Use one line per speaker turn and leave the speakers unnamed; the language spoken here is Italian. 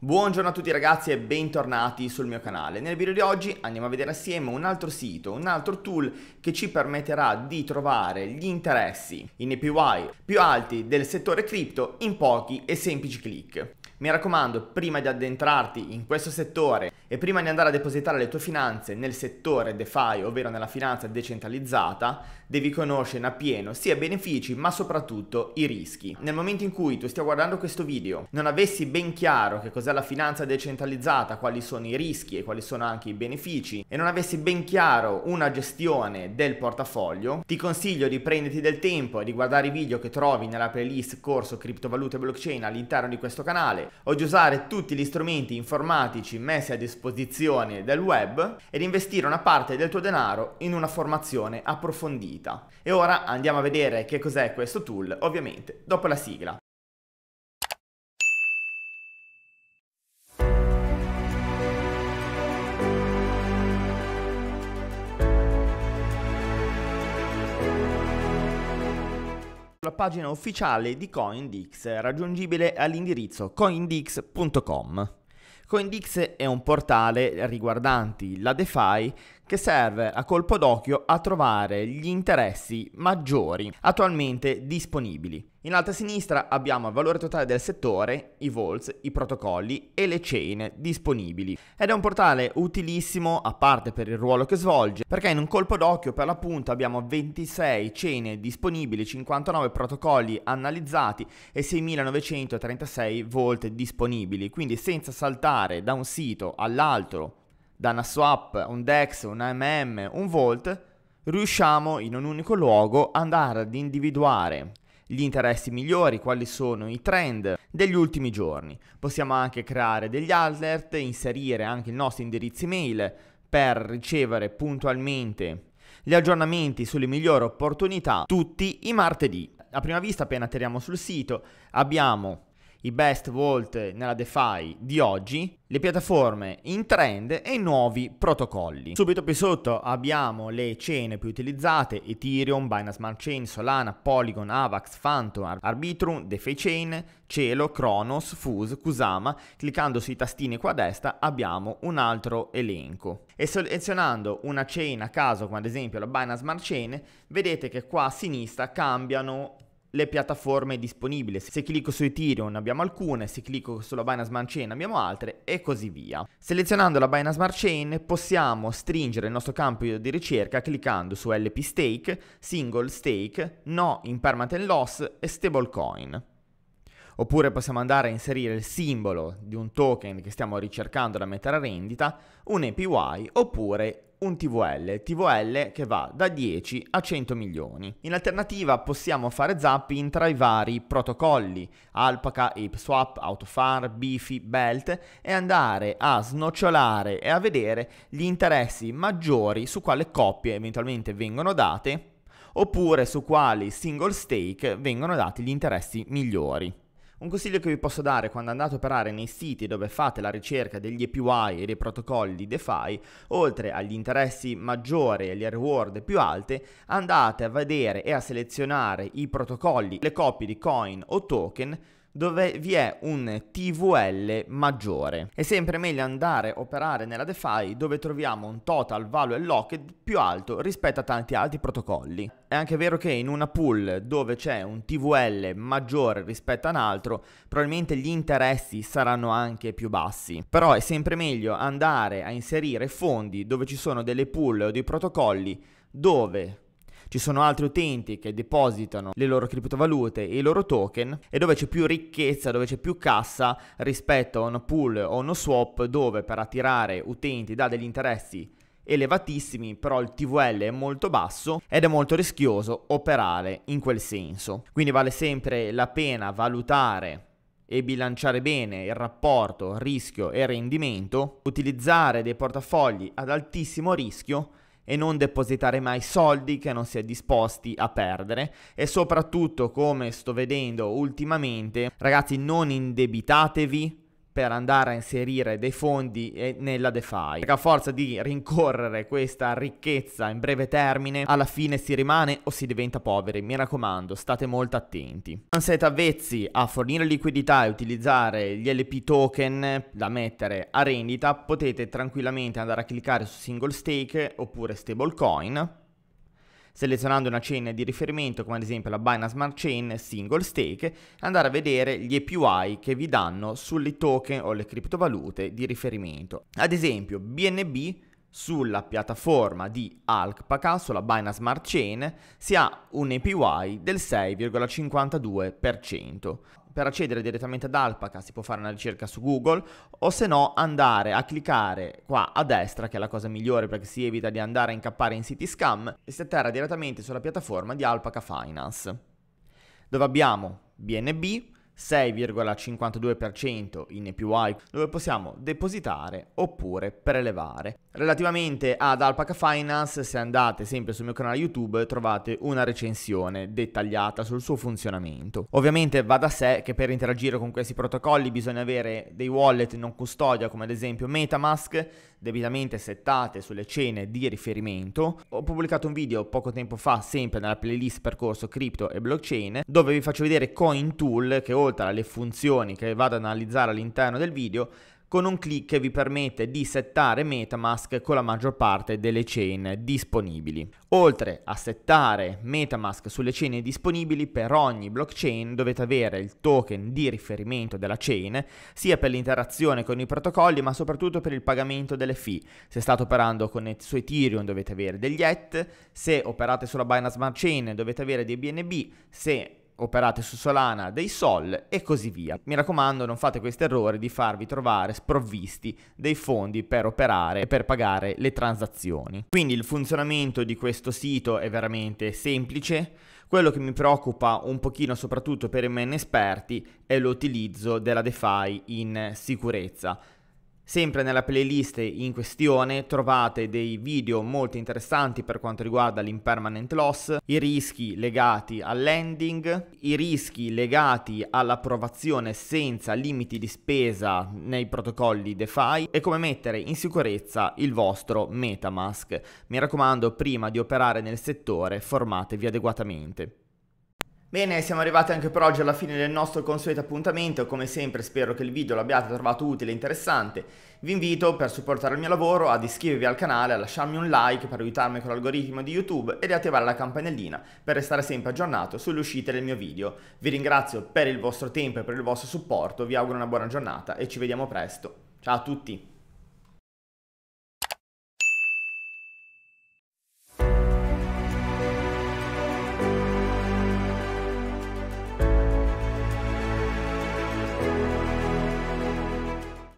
Buongiorno a tutti ragazzi e bentornati sul mio canale. Nel video di oggi andiamo a vedere assieme un altro sito, un altro tool che ci permetterà di trovare gli interessi in APY più alti del settore cripto in pochi e semplici clic. Mi raccomando, prima di addentrarti in questo settore e prima di andare a depositare le tue finanze nel settore DeFi, ovvero nella finanza decentralizzata, devi conoscere appieno sia i benefici ma soprattutto i rischi. Nel momento in cui tu stia guardando questo video non avessi ben chiaro che cos'è la finanza decentralizzata, quali sono i rischi e quali sono anche i benefici e non avessi ben chiaro una gestione del portafoglio, ti consiglio di prenderti del tempo e di guardare i video che trovi nella playlist corso criptovalute e blockchain all'interno di questo canale o di usare tutti gli strumenti informatici messi a disposizione esposizioni del web ed investire una parte del tuo denaro in una formazione approfondita. E ora andiamo a vedere che cos'è questo tool, ovviamente dopo la sigla. La pagina ufficiale di Coindex raggiungibile all'indirizzo coindex.com. CoinDix è un portale riguardanti la DeFi che serve a colpo d'occhio a trovare gli interessi maggiori attualmente disponibili. In alto a sinistra abbiamo il valore totale del settore, i volts, i protocolli e le chain disponibili. Ed è un portale utilissimo a parte per il ruolo che svolge, perché in un colpo d'occhio per l'appunto abbiamo 26 chain disponibili, 59 protocolli analizzati e 6936 volt disponibili. Quindi senza saltare da un sito all'altro, da una swap, un DEX, un AMM, un volt, riusciamo in un unico luogo ad andare ad individuare gli interessi migliori, quali sono i trend degli ultimi giorni. Possiamo anche creare degli alert, inserire anche il nostro indirizzo email per ricevere puntualmente gli aggiornamenti sulle migliori opportunità tutti i martedì. A prima vista, appena atterriamo sul sito, abbiamo i best vault nella DeFi di oggi, le piattaforme in trend e i nuovi protocolli. Subito più sotto abbiamo le cene più utilizzate, Ethereum, Binance Smart Chain, Solana, Polygon, Avax, Phantom, Arbitrum, DeFi Chain, Cielo, Kronos, Fuse, Kusama. Cliccando sui tastini qua a destra abbiamo un altro elenco. E selezionando una chain a caso, come ad esempio la Binance Smart Chain, vedete che qua a sinistra cambiano le piattaforme disponibili. Se clicco su Ethereum abbiamo alcune, se clicco sulla Binance Smart Chain abbiamo altre e così via. Selezionando la Binance Smart Chain possiamo stringere il nostro campo di ricerca cliccando su LP Stake, Single Stake, No in Permanent Loss e Stablecoin. Oppure possiamo andare a inserire il simbolo di un token che stiamo ricercando da mettere a rendita, un APY oppure un TVL, TVL che va da 10 a 100 milioni. In alternativa possiamo fare zapping tra i vari protocolli Alpaca, ApeSwap, Autofar, Bifi, Belt e andare a snocciolare e a vedere gli interessi maggiori su quale coppie eventualmente vengono date oppure su quali single stake vengono dati gli interessi migliori. Un consiglio che vi posso dare quando andate a operare nei siti dove fate la ricerca degli API e dei protocolli di DeFi, oltre agli interessi maggiori e alle reward più alte, andate a vedere e a selezionare i protocolli, le coppie di coin o token dove vi è un TVL maggiore. È sempre meglio andare a operare nella DeFi dove troviamo un total value locked più alto rispetto a tanti altri protocolli. È anche vero che in una pool dove c'è un TVL maggiore rispetto a un altro, probabilmente gli interessi saranno anche più bassi. Però è sempre meglio andare a inserire fondi dove ci sono delle pool o dei protocolli dove ci sono altri utenti che depositano le loro criptovalute e i loro token e dove c'è più ricchezza, dove c'è più cassa rispetto a uno pool o uno swap dove per attirare utenti dà degli interessi elevatissimi, però il TVL è molto basso ed è molto rischioso operare in quel senso. Quindi vale sempre la pena valutare e bilanciare bene il rapporto rischio e rendimento, utilizzare dei portafogli ad altissimo rischio e non depositare mai soldi che non si è disposti a perdere e soprattutto come sto vedendo ultimamente ragazzi non indebitatevi per andare a inserire dei fondi eh, nella DeFi. Perché a forza di rincorrere questa ricchezza in breve termine, alla fine si rimane o si diventa poveri. Mi raccomando, state molto attenti. Non siete avvezzi a fornire liquidità e utilizzare gli LP token da mettere a rendita, potete tranquillamente andare a cliccare su single stake oppure stable coin selezionando una chain di riferimento come ad esempio la Binance Smart Chain Single Stake, andare a vedere gli API che vi danno sulle token o le criptovalute di riferimento. Ad esempio BNB sulla piattaforma di Alpaca, sulla Binance Smart Chain, si ha un APY del 6,52% per accedere direttamente ad Alpaca si può fare una ricerca su Google o se no andare a cliccare qua a destra che è la cosa migliore perché si evita di andare a incappare in siti scam e si atterra direttamente sulla piattaforma di Alpaca Finance dove abbiamo BNB, 6,52% in APY dove possiamo depositare oppure prelevare. Relativamente ad Alpaca Finance, se andate sempre sul mio canale YouTube trovate una recensione dettagliata sul suo funzionamento. Ovviamente va da sé che per interagire con questi protocolli bisogna avere dei wallet non custodia come ad esempio Metamask, debitamente settate sulle cene di riferimento. Ho pubblicato un video poco tempo fa sempre nella playlist percorso cripto e blockchain dove vi faccio vedere CoinTool che ora oltre alle funzioni che vado ad analizzare all'interno del video, con un clic che vi permette di settare Metamask con la maggior parte delle chain disponibili. Oltre a settare Metamask sulle chain disponibili, per ogni blockchain dovete avere il token di riferimento della chain, sia per l'interazione con i protocolli, ma soprattutto per il pagamento delle fee. Se state operando con, su Ethereum dovete avere degli ETH, se operate sulla Binance Smart Chain dovete avere dei BNB, se operate su Solana dei SOL e così via. Mi raccomando non fate questo errore di farvi trovare sprovvisti dei fondi per operare e per pagare le transazioni. Quindi il funzionamento di questo sito è veramente semplice. Quello che mi preoccupa un pochino soprattutto per i meno esperti è l'utilizzo della DeFi in sicurezza. Sempre nella playlist in questione trovate dei video molto interessanti per quanto riguarda l'impermanent loss, i rischi legati al lending, i rischi legati all'approvazione senza limiti di spesa nei protocolli DeFi e come mettere in sicurezza il vostro Metamask. Mi raccomando, prima di operare nel settore formatevi adeguatamente. Bene, siamo arrivati anche per oggi alla fine del nostro consueto appuntamento, come sempre spero che il video l'abbiate trovato utile e interessante. Vi invito per supportare il mio lavoro ad iscrivervi al canale, a lasciarmi un like per aiutarmi con l'algoritmo di YouTube e di attivare la campanellina per restare sempre aggiornato sulle uscite del mio video. Vi ringrazio per il vostro tempo e per il vostro supporto, vi auguro una buona giornata e ci vediamo presto. Ciao a tutti!